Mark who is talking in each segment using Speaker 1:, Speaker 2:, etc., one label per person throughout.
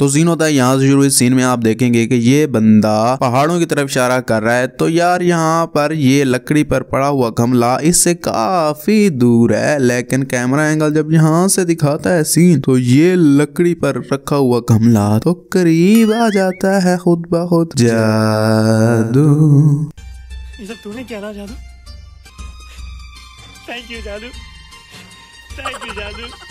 Speaker 1: तो सीन होता है यहाँ से शुरू इस सीन में आप देखेंगे कि ये बंदा पहाड़ों की तरफ इशारा कर रहा है तो यार यहाँ पर ये लकड़ी पर पड़ा हुआ गमला इससे काफी दूर है लेकिन कैमरा एंगल जब यहाँ से दिखाता है सीन तो ये लकड़ी पर रखा हुआ गमला तो करीब आ जाता है खुद ब खुद जादू ये सब तूने क्या जादू थैंक यू जादू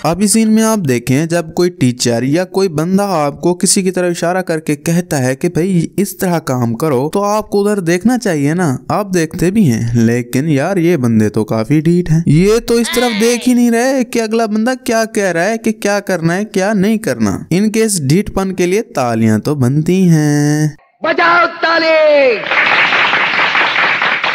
Speaker 1: अब इस सीन में आप देखें जब कोई टीचर या कोई बंदा आपको किसी की तरफ इशारा करके कहता है कि भाई इस तरह काम करो तो आपको उधर देखना चाहिए ना आप देखते भी हैं लेकिन यार ये बंदे तो काफी ढीठ हैं ये तो इस तरफ देख ही नहीं रहे कि अगला बंदा क्या कह रहा है कि क्या करना है क्या नहीं करना इनके इस ढीठपन के लिए तालियां तो बनती है बजाओ ताली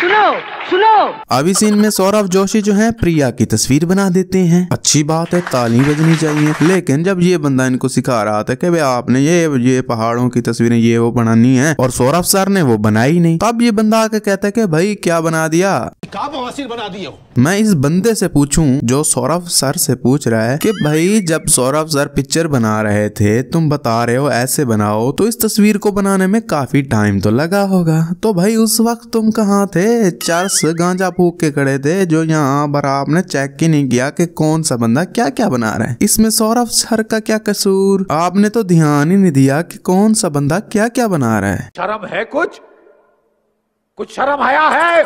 Speaker 1: सुनो सुनो अब इस सीन में सौरभ जोशी जो है प्रिया की तस्वीर बना देते हैं अच्छी बात है ताली बजनी चाहिए लेकिन जब ये बंदा इनको सिखा रहा था कि भाई आपने ये ये पहाड़ों की तस्वीरें ये वो बनानी है और सौरभ सर ने वो बनाई नहीं तब ये बंदा आके कहता है कि भाई क्या बना दिया मैं इस बंदे से पूछूं जो सौरभ सर से पूछ रहा है कि भाई जब सौरभ सर पिक्चर बना रहे थे तुम बता रहे हो ऐसे बनाओ तो इस तस्वीर को बनाने में काफी टाइम तो लगा होगा तो भाई उस वक्त तुम कहाँ थे चर्स गांजा फूक के खड़े थे जो यहाँ पर आपने चेक ही नहीं किया कि कौन सा बंदा क्या क्या बना रहा है इसमें सौरभ सर का क्या कसूर आपने तो ध्यान ही नहीं दिया कि कौन सा बंदा क्या क्या बना रहा है शर्म है कुछ कुछ शर्म आया है